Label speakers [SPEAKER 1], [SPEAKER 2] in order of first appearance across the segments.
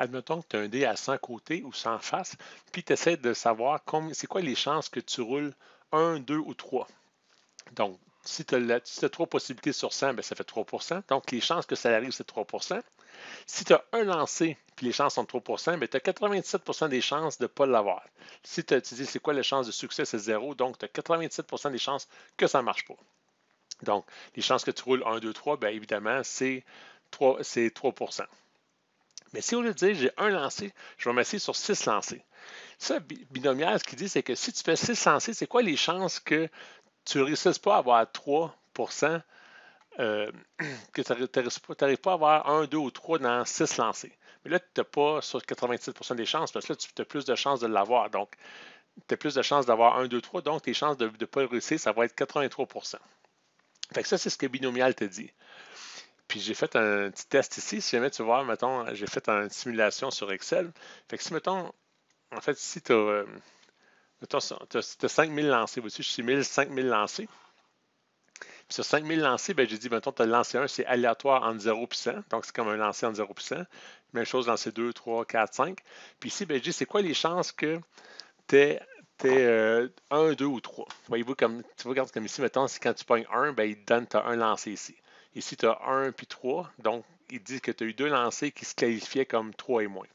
[SPEAKER 1] admettons que tu as un dé à 100 côtés ou 100 faces, puis tu essaies de savoir c'est quoi les chances que tu roules 1, 2 ou 3. Donc, si tu as, 3 possibilités sur 100, ben, ça fait 3 Donc, les chances que ça arrive, c'est 3 Si tu as un lancé, puis les chances sont 3 tu as 97 des chances de ne pas l'avoir. Si tu dis c'est quoi les chances de succès, c'est 0. Donc, tu as 97 des chances que ça ne marche pas. Donc, les chances que tu roules 1, 2, 3, bien évidemment, c'est 3 mais si au lieu de dire j'ai un lancé, je vais m'asseoir sur six lancés. Ça, binomial, ce qu'il dit, c'est que si tu fais six lancés, c'est quoi les chances que tu ne réussisses pas à avoir 3 euh, que tu n'arrives pas à avoir un, deux ou trois dans six lancés. Mais là, tu n'as pas sur 87 des chances, parce que là, tu as plus de chances de l'avoir. Donc, tu as plus de chances d'avoir un, deux, trois, Donc, tes chances de ne pas réussir, ça va être 83 Fait ça, c'est ce que Binomial te dit. Puis j'ai fait un petit test ici. Si jamais tu vois, mettons, j'ai fait une simulation sur Excel. Fait que si, mettons, en fait, ici, tu as, 5000 lancés, vois je suis 5000 lancés. Puis sur 5000 lancés, ben, j'ai dit, mettons, tu as lancé un, c'est aléatoire entre 0 et Donc, c'est comme un lancé en 0 et Même chose, ces 2, 3, 4, 5. Puis ici, ben, j'ai dit, c'est quoi les chances que tu aies 1, 2 ou 3. Voyez-vous, comme tu regardes comme ici, mettons, si quand tu pognes 1, ben, il te donne, tu as un lancé ici. Ici, tu as 1 puis 3. Donc, il dit que tu as eu deux lancers qui se qualifiaient comme 3 et moins.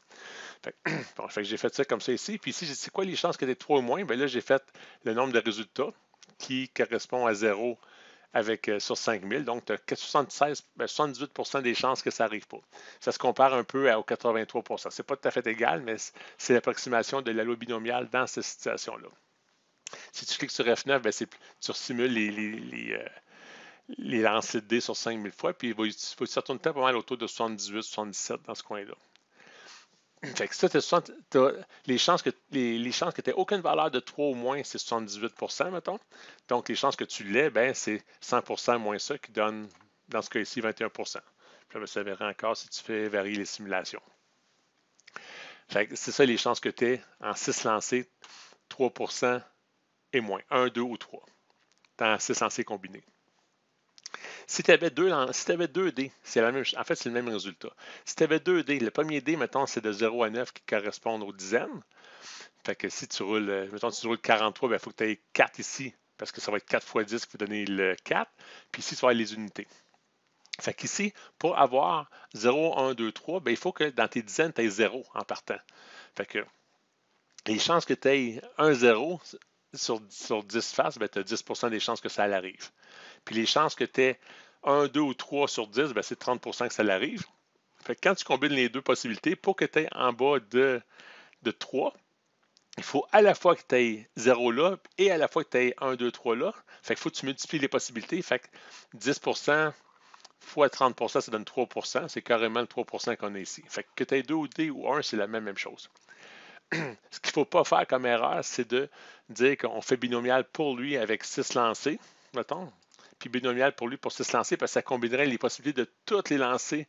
[SPEAKER 1] bon, j'ai fait ça comme ça ici. Puis ici, j'ai sais quoi les chances que tu aies 3 ou moins? Bien là, j'ai fait le nombre de résultats qui correspond à 0 avec, euh, sur 5000. Donc, tu as 76, 78 des chances que ça n'arrive pas. Ça se compare un peu à, aux 83 Ce n'est pas tout à fait égal, mais c'est l'approximation de la loi binomiale dans cette situation-là. Si tu cliques sur F9, ben, tu simules les, euh, les lancers de dés sur 5000 fois, puis il va, il se retourner pas mal autour de 78, 77 dans ce coin-là. Fait que ça, les chances que les, chances que tu n'aies aucune valeur de 3 ou moins, c'est 78 mettons. Donc, les chances que tu l'aies, ben, c'est 100 moins ça qui donne, dans ce cas-ci, 21 Puis là, ça verra encore si tu fais varier les simulations. Fait que c'est ça les chances que tu aies en 6 lancés, 3 et moins, 1, 2 ou 3, dans 6 lancés combinés. Si tu avais deux, dés, c'est la en fait, c'est le même résultat. Si tu avais deux dés, le premier dé, mettons, c'est de 0 à 9 qui correspondent aux dizaines. Fait que si tu roules, euh, mettons, tu roules 43, il ben, faut que tu aies 4 ici, parce que ça va être 4 fois 10 qui va donner le 4. Puis ici, ça va être les unités. Fait qu'ici, pour avoir 0, 1, 2, 3, il faut que dans tes dizaines, tu aies 0 en partant. Fait que les chances que tu aies 1 0, sur, 10 faces, tu as 10 des chances que ça arrive. Puis les chances que tu aies 1, 2 ou 3 sur 10, ben, c'est 30 que ça arrive. Fait quand tu combines les deux possibilités, pour que tu aies en bas de, 3, il faut à la fois que tu aies 0 là et à la fois que tu aies 1, 2, 3 là. Il faut que tu multiplies les possibilités. 10 fois 30 ça donne 3 C'est carrément le 3 qu'on a ici. que, tu aies 2 ou 2 ou 1, c'est la même chose. ce qu'il ne faut pas faire comme erreur, c'est de dire qu'on fait binomial pour lui avec 6 lancés, mettons, puis binomial pour lui pour 6 lancés, parce que ça combinerait les possibilités de toutes les lancés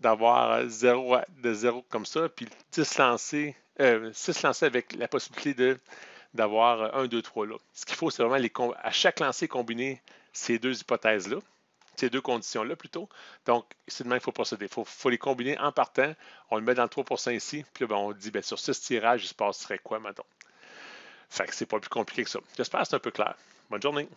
[SPEAKER 1] d'avoir 0 euh, de 0 comme ça, puis 10 lancés, euh, 6 lancés avec la possibilité d'avoir 1, 2, 3 là. Ce qu'il faut, c'est vraiment les, à chaque lancé combiner ces deux hypothèses-là ces deux conditions-là plutôt. Donc, c'est même qu'il faut procéder. Il faut, les combiner en partant. On le met dans le 3 ici, puis là, ben, on dit, bien, sur ce tirage, il se passerait quoi, maintenant? Fait que c'est pas plus compliqué que ça. J'espère que c'est un peu clair. Bonne journée.